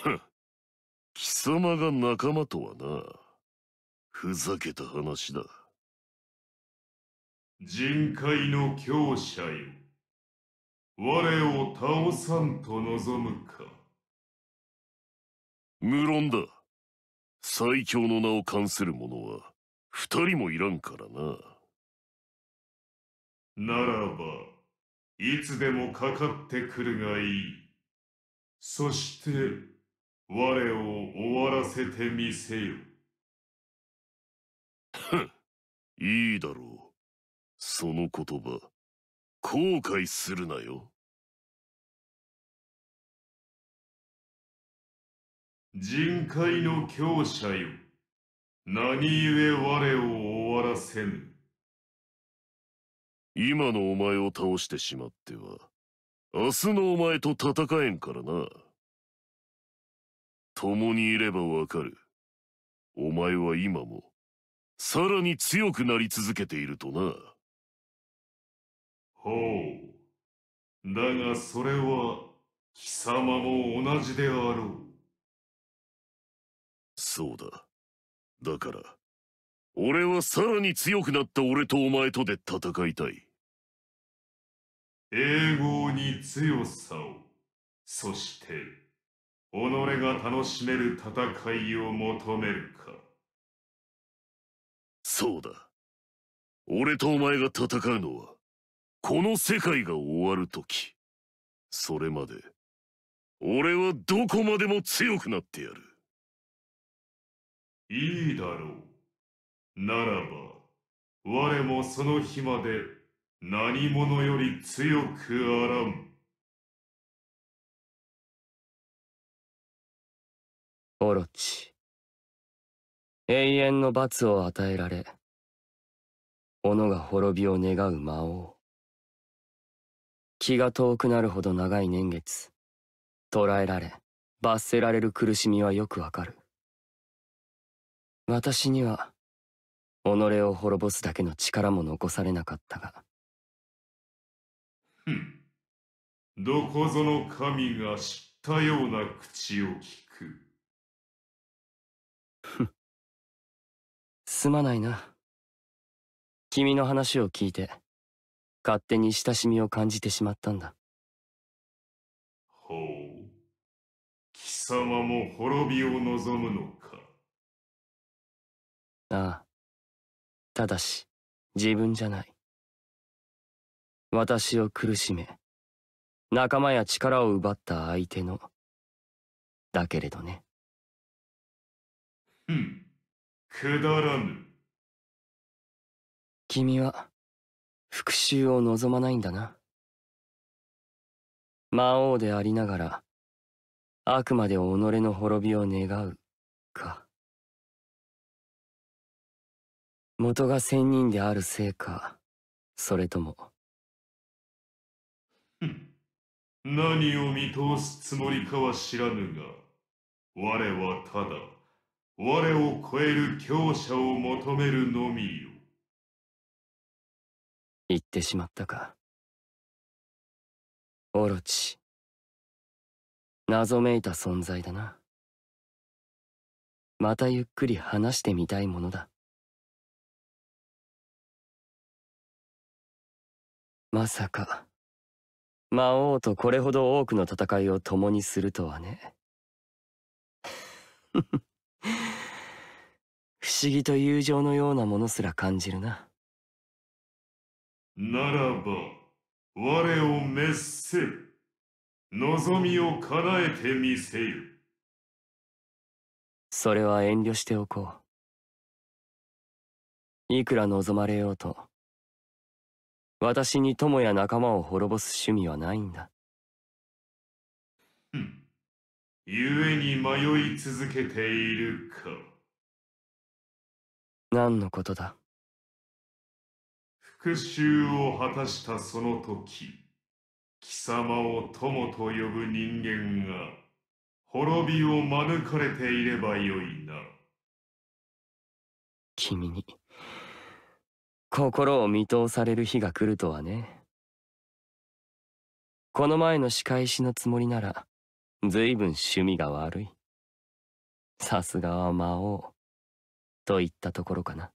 貴様が仲間とはなふざけた話だ人界の強者よ我を倒さんと望むか無論だ最強の名を冠する者は二人もいらんからなならばいつでもかかってくるがいいそして我を終わらせてみせよ。いいだろう。その言葉、後悔するなよ。人界の強者よ。何故我を終わらせぬ。今のお前を倒してしまっては、明日のお前と戦えんからな。共にいればわかる。お前は今も、さらに強くなり続けているとな。ほう。だがそれは、貴様も同じであろう。そうだ。だから、俺はさらに強くなった俺とお前とで戦いたい。英語に強さを、そして、己が楽しめる戦いを求めるかそうだ俺とお前が戦うのはこの世界が終わる時それまで俺はどこまでも強くなってやるいいだろうならば我もその日まで何者より強くあらんオロチ永遠の罰を与えられ斧が滅びを願う魔王気が遠くなるほど長い年月捕らえられ罰せられる苦しみはよくわかる私には己を滅ぼすだけの力も残されなかったがふんどこぞの神が知ったような口を聞くすまないな。君の話を聞いて、勝手に親しみを感じてしまったんだ。ほう。貴様も滅びを望むのか。ああ。ただし、自分じゃない。私を苦しめ、仲間や力を奪った相手の、だけれどね。くだらぬ君は復讐を望まないんだな魔王でありながらあくまで己の滅びを願うか元が仙人であるせいかそれとも何を見通すつもりかは知らぬが我はただ我を超える強者を求めるのみよ言ってしまったかオロチ謎めいた存在だなまたゆっくり話してみたいものだまさか魔王とこれほど多くの戦いを共にするとはね。フフ。思議と友情のようなものすら感じるなならば我を滅せる望みを叶えてみせるそれは遠慮しておこういくら望まれようと私に友や仲間を滅ぼす趣味はないんだ故に迷い続けているか何のことだ復讐を果たしたその時貴様を友と呼ぶ人間が滅びを免れていればよいな君に心を見通される日が来るとはねこの前の仕返しのつもりなら随分趣味が悪いさすがは魔王といったところかな